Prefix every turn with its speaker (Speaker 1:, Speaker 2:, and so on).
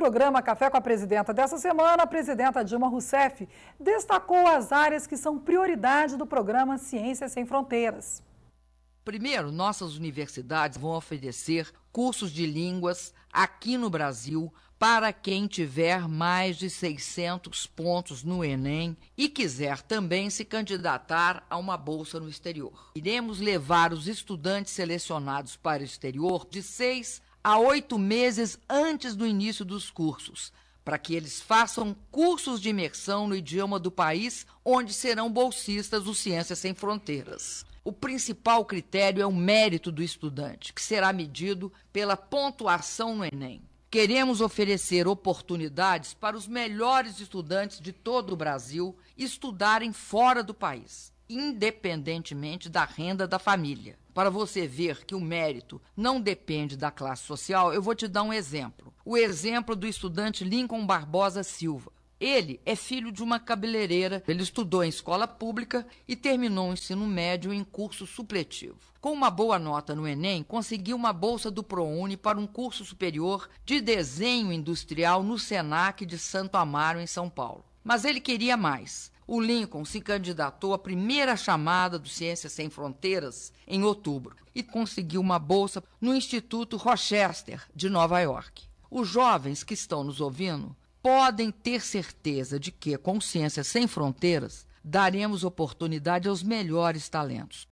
Speaker 1: programa Café com a Presidenta dessa semana, a presidenta Dilma Rousseff destacou as áreas que são prioridade do programa Ciências Sem Fronteiras. Primeiro, nossas
Speaker 2: universidades vão oferecer cursos de línguas aqui no Brasil para quem tiver mais de 600 pontos no Enem e quiser também se candidatar a uma bolsa no exterior. Iremos levar os estudantes selecionados para o exterior de 6 a oito meses antes do início dos cursos, para que eles façam cursos de imersão no idioma do país onde serão bolsistas do Ciências Sem Fronteiras. O principal critério é o mérito do estudante, que será medido pela pontuação no Enem. Queremos oferecer oportunidades para os melhores estudantes de todo o Brasil estudarem fora do país independentemente da renda da família. Para você ver que o mérito não depende da classe social, eu vou te dar um exemplo. O exemplo do estudante Lincoln Barbosa Silva. Ele é filho de uma cabeleireira. Ele estudou em escola pública e terminou o ensino médio em curso supletivo. Com uma boa nota no Enem, conseguiu uma bolsa do ProUni para um curso superior de desenho industrial no SENAC de Santo Amaro, em São Paulo. Mas ele queria mais o Lincoln se candidatou à primeira chamada do Ciências Sem Fronteiras em outubro e conseguiu uma bolsa no Instituto Rochester, de Nova York. Os jovens que estão nos ouvindo podem ter certeza de que, com Ciências Sem Fronteiras, daremos oportunidade aos melhores talentos.